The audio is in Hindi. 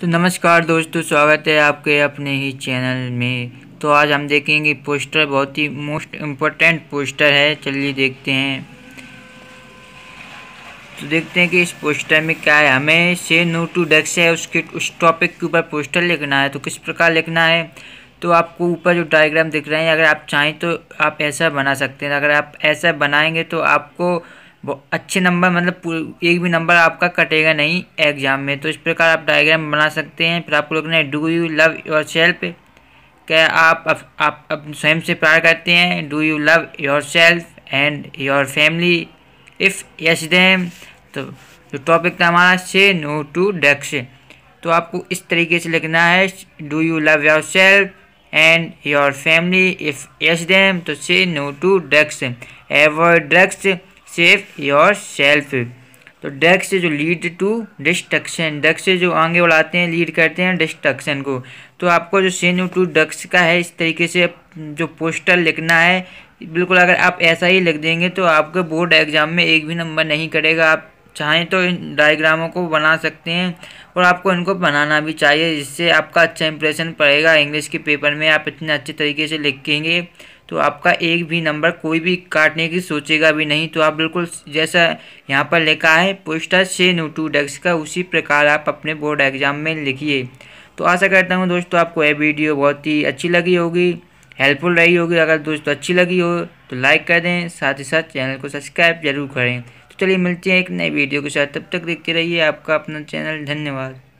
तो नमस्कार दोस्तों स्वागत है आपके अपने ही चैनल में तो आज हम देखेंगे पोस्टर बहुत ही मोस्ट इम्पोर्टेंट पोस्टर है चलिए देखते हैं तो देखते हैं कि इस पोस्टर में क्या है हमें से नो टू डेक्स है उसके उस टॉपिक के ऊपर पोस्टर लिखना है तो किस प्रकार लिखना है तो आपको ऊपर जो डायग्राम दिख रहे हैं अगर आप चाहें तो आप ऐसा बना सकते हैं अगर आप ऐसा बनाएंगे तो आपको वो अच्छे नंबर मतलब एक भी नंबर आपका कटेगा नहीं एग्ज़ाम में तो इस प्रकार आप डायग्राम बना सकते हैं फिर आपको लिखना है do you love yourself क्या आप आप, अपने स्वयं से प्यार करते हैं do you love yourself and your family if yes then तो जो टॉपिक था हमारा से नो टू डेक्स तो आपको इस तरीके से लिखना है do you love yourself and your family if yes then तो say no to decks ever drugs save yourself तो डेक्स जो लीड टू डिस्ट्रक्शन डक्स जो आगे बढ़ाते हैं लीड करते हैं डिस्ट्रक्शन को तो आपको जो सेन टू डक्स का है इस तरीके से जो पोस्टर लिखना है बिल्कुल अगर आप ऐसा ही लिख देंगे तो आपके बोर्ड एग्ज़ाम में एक भी नंबर नहीं करेगा आप चाहें तो इन डायग्रामों को बना सकते हैं और आपको इनको बनाना भी चाहिए जिससे आपका अच्छा इंप्रेशन पड़ेगा इंग्लिश के पेपर में आप इतने अच्छे तरीके से लिखेंगे तो आपका एक भी नंबर कोई भी काटने की सोचेगा भी नहीं तो आप बिल्कुल जैसा यहाँ पर लिखा है पोस्टर से नो टू डेस्क का उसी प्रकार आप अपने बोर्ड एग्ज़ाम में लिखिए तो आशा करता हूँ दोस्तों आपको यह वीडियो बहुत ही अच्छी लगी होगी हेल्पफुल रही होगी अगर दोस्तों अच्छी लगी हो तो लाइक कर दें साथ ही साथ चैनल को सब्सक्राइब जरूर करें तो चलिए मिलते हैं एक नए वीडियो के साथ तब तक देखते रहिए आपका अपना चैनल धन्यवाद